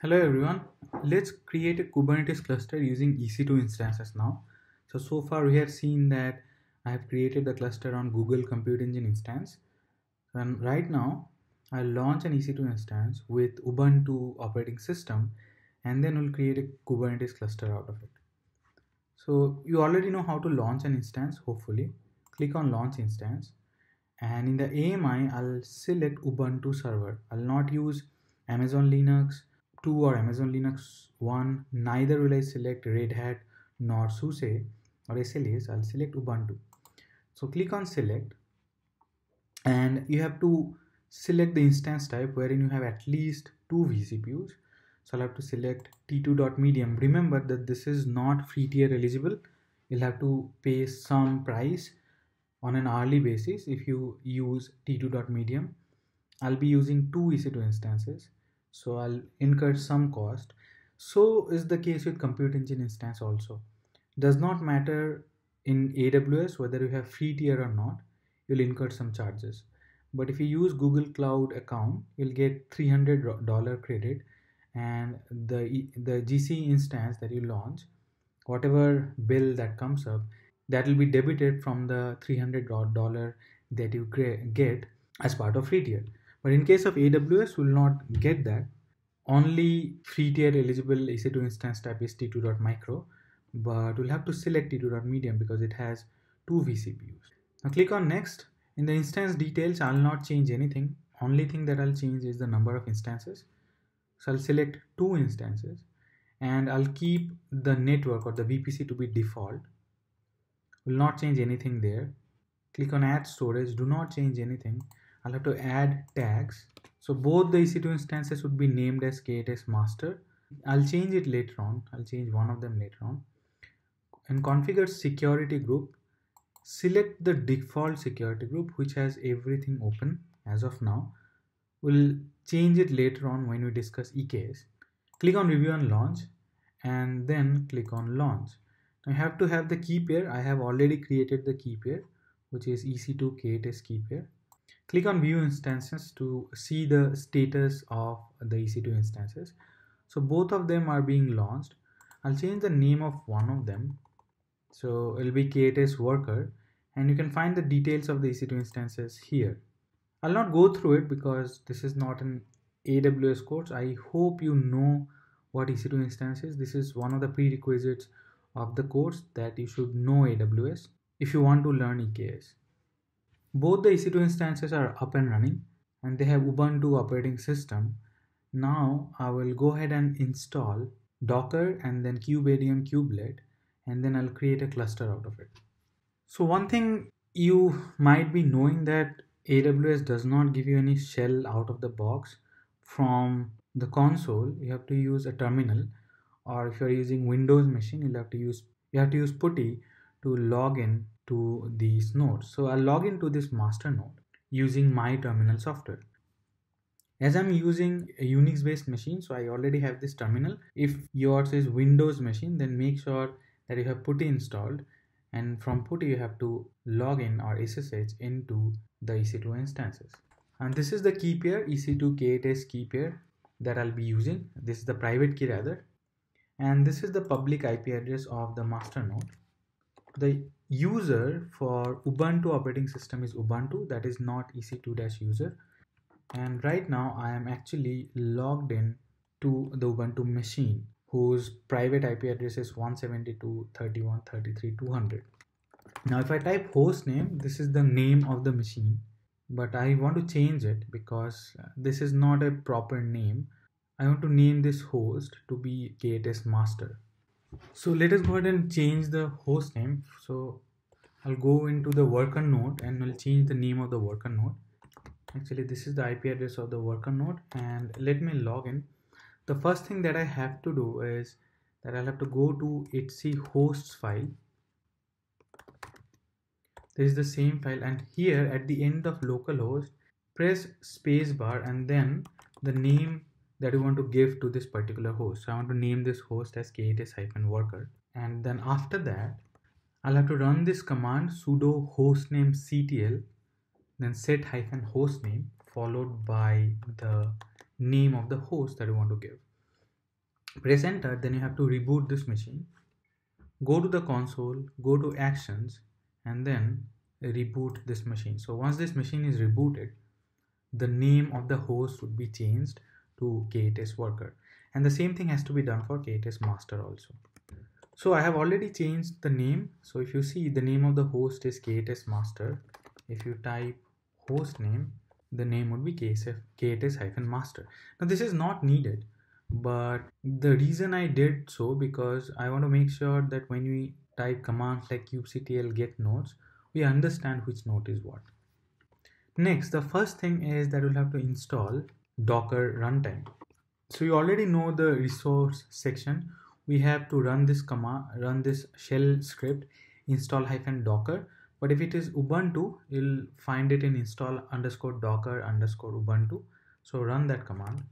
Hello everyone, let's create a Kubernetes cluster using EC2 instances now. So, so far we have seen that I have created the cluster on Google Compute Engine instance. And right now I'll launch an EC2 instance with Ubuntu operating system and then we'll create a Kubernetes cluster out of it. So you already know how to launch an instance, hopefully. Click on launch instance and in the AMI, I'll select Ubuntu server. I'll not use Amazon Linux 2 or Amazon Linux 1. Neither will I select Red Hat nor SUSE or SLS. I'll select Ubuntu. So click on select and you have to select the instance type wherein you have at least two vCPUs. So I'll have to select t2.medium. Remember that this is not free tier eligible. You'll have to pay some price on an hourly basis if you use t2.medium. I'll be using two EC2 instances so I'll incur some cost. So is the case with compute engine instance also. Does not matter in AWS whether you have free tier or not, you'll incur some charges. But if you use Google Cloud account, you'll get $300 credit and the, the GC instance that you launch, whatever bill that comes up, that will be debited from the $300 that you get as part of free tier. But in case of AWS, we'll not get that. Only free tier eligible EC2 instance type is T2.micro, but we'll have to select T2.medium because it has two vCPUs. Now click on next. In the instance details, I'll not change anything. Only thing that I'll change is the number of instances. So I'll select two instances and I'll keep the network or the VPC to be default. Will not change anything there. Click on add storage. Do not change anything. I'll have to add tags. So both the EC2 instances would be named as KTS master. I'll change it later on. I'll change one of them later on. And configure security group. Select the default security group which has everything open as of now. We'll change it later on when we discuss EKS. Click on review and launch and then click on launch. I have to have the key pair. I have already created the key pair, which is EC2 KTS key pair. Click on view instances to see the status of the EC2 instances. So both of them are being launched. I'll change the name of one of them. So it'll be KTS worker and you can find the details of the EC2 instances here. I'll not go through it because this is not an AWS course. I hope you know what EC2 instance is. This is one of the prerequisites of the course that you should know AWS if you want to learn EKS both the EC2 instances are up and running and they have Ubuntu operating system. Now I will go ahead and install Docker and then Kubadium kubelet and then I'll create a cluster out of it. So one thing you might be knowing that AWS does not give you any shell out of the box from the console. You have to use a terminal or if you're using Windows machine, you'll have to use you have to use PuTTY to log in to these nodes. So I'll log into this master node using my terminal software. As I'm using a Unix based machine, so I already have this terminal. If yours is Windows machine, then make sure that you have PuTTY installed and from PuTTY you have to log in or SSH into the EC2 instances. And this is the key pair, EC2 KTest key pair that I'll be using. This is the private key rather. And this is the public IP address of the master node. The user for Ubuntu operating system is Ubuntu that is not EC2-user and right now I am actually logged in to the Ubuntu machine whose private IP address is 172.31.33.200. Now if I type host name, this is the name of the machine, but I want to change it because uh, this is not a proper name. I want to name this host to be KTS master so let us go ahead and change the host name so I'll go into the worker node and I'll change the name of the worker node actually this is the IP address of the worker node and let me log in the first thing that I have to do is that I'll have to go to HC hosts file this is the same file and here at the end of localhost press spacebar and then the name that you want to give to this particular host. So I want to name this host as kts-worker. And then after that, I'll have to run this command sudo hostname ctl, then set hyphen hostname followed by the name of the host that you want to give. Press enter, then you have to reboot this machine. Go to the console, go to actions, and then reboot this machine. So once this machine is rebooted, the name of the host would be changed to KTest worker. And the same thing has to be done for KTest master also. So I have already changed the name. So if you see the name of the host is KTest master. If you type host name, the name would be KTest-master. Now this is not needed, but the reason I did so because I want to make sure that when we type commands like kubectl get nodes, we understand which node is what. Next, the first thing is that we'll have to install Docker runtime. So you already know the resource section. We have to run this command, run this shell script, install hyphen docker. But if it is Ubuntu, you'll find it in install underscore docker underscore Ubuntu. So run that command.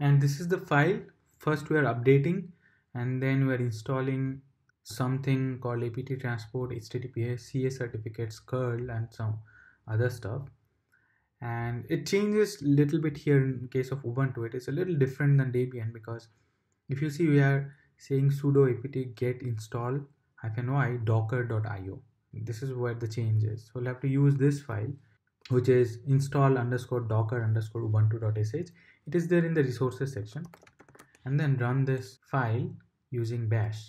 And this is the file. First we are updating and then we are installing something called apt transport https ca certificates curl and some other stuff and it changes little bit here in case of ubuntu it is a little different than debian because if you see we are saying sudo apt get install hyphen y docker.io this is where the change is so we'll have to use this file which is install underscore docker underscore ubuntu.sh it is there in the resources section and then run this file using bash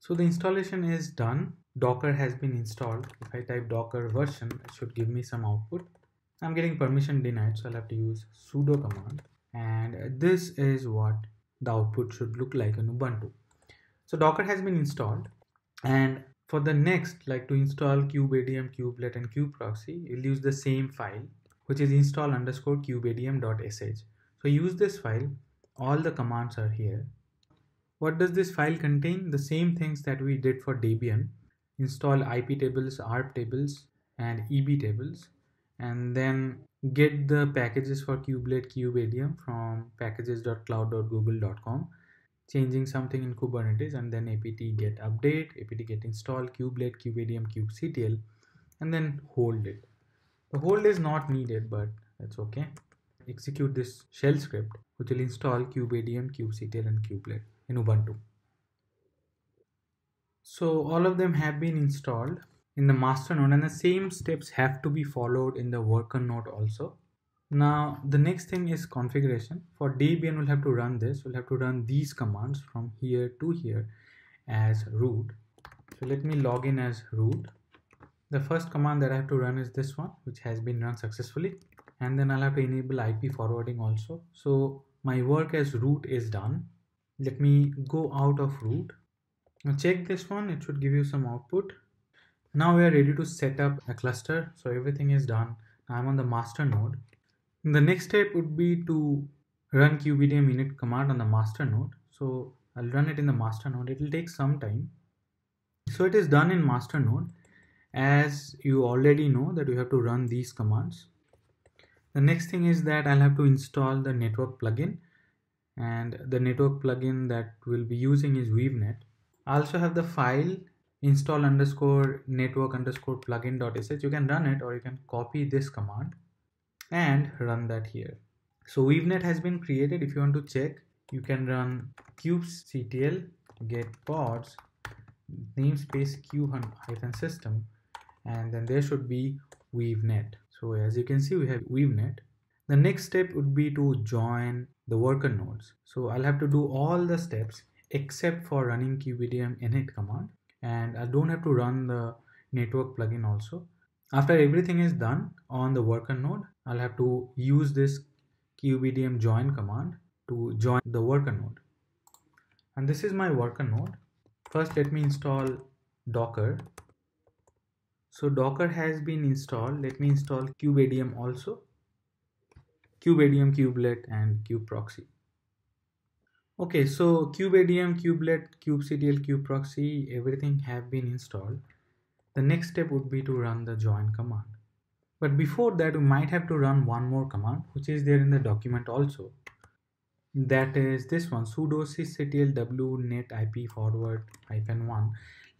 so the installation is done docker has been installed if i type docker version it should give me some output I'm getting permission denied, so I'll have to use sudo command. And this is what the output should look like in Ubuntu. So Docker has been installed. And for the next, like to install kubeadm, kubelet, and kubeproxy, you'll use the same file, which is install underscore kubeadm.sh. So use this file. All the commands are here. What does this file contain? The same things that we did for Debian. Install IP tables, ARP tables, and EB tables and then get the packages for kubelet Kubeadm from packages.cloud.google.com changing something in kubernetes and then apt get update apt get install kubelet Kubeadm, kubectl and then hold it the hold is not needed but that's okay execute this shell script which will install Kubeadm, kubectl and kubelet in ubuntu so all of them have been installed in the master node and the same steps have to be followed in the worker node also. Now the next thing is configuration. For Debian we'll have to run this. We'll have to run these commands from here to here as root. So let me log in as root. The first command that I have to run is this one which has been run successfully and then I'll have to enable IP forwarding also. So my work as root is done. Let me go out of root. Now check this one it should give you some output now we are ready to set up a cluster. So everything is done. I'm on the master node. The next step would be to run qbdm init command on the master node. So I'll run it in the master node. It will take some time. So it is done in master node. As you already know that you have to run these commands. The next thing is that I'll have to install the network plugin and the network plugin that we'll be using is WeaveNet. I also have the file install underscore network underscore plugin dot sh you can run it or you can copy this command and run that here so weavenet has been created if you want to check you can run kubectl get pods namespace q hyphen system and then there should be weavenet so as you can see we have weavenet the next step would be to join the worker nodes so i'll have to do all the steps except for running qbdm init command and I don't have to run the network plugin also. After everything is done on the worker node, I'll have to use this qbdm join command to join the worker node. And this is my worker node. First, let me install Docker. So Docker has been installed. Let me install kubeadm also. kubeadm kubelet and kubeproxy okay so kubeadm kubelet kubectl kubeproxy everything have been installed the next step would be to run the join command but before that we might have to run one more command which is there in the document also that is this one sudo sysctl w net ip forward hyphen 1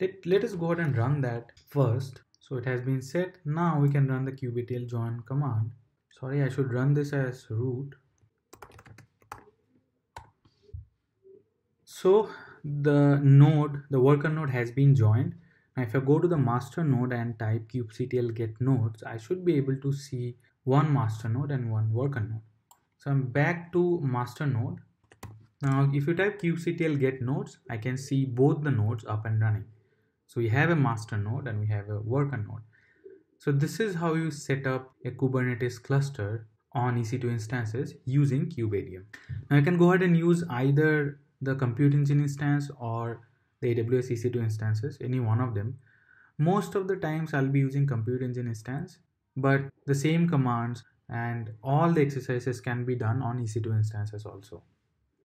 let, let us go ahead and run that first so it has been set now we can run the kubectl join command sorry i should run this as root so the node the worker node has been joined now if I go to the master node and type kubectl get nodes I should be able to see one master node and one worker node so I'm back to master node now if you type kubectl get nodes I can see both the nodes up and running so we have a master node and we have a worker node so this is how you set up a Kubernetes cluster on EC2 instances using Kubernetes. Now you can go ahead and use either the compute engine instance or the AWS EC2 instances, any one of them. Most of the times I'll be using compute engine instance, but the same commands and all the exercises can be done on EC2 instances also.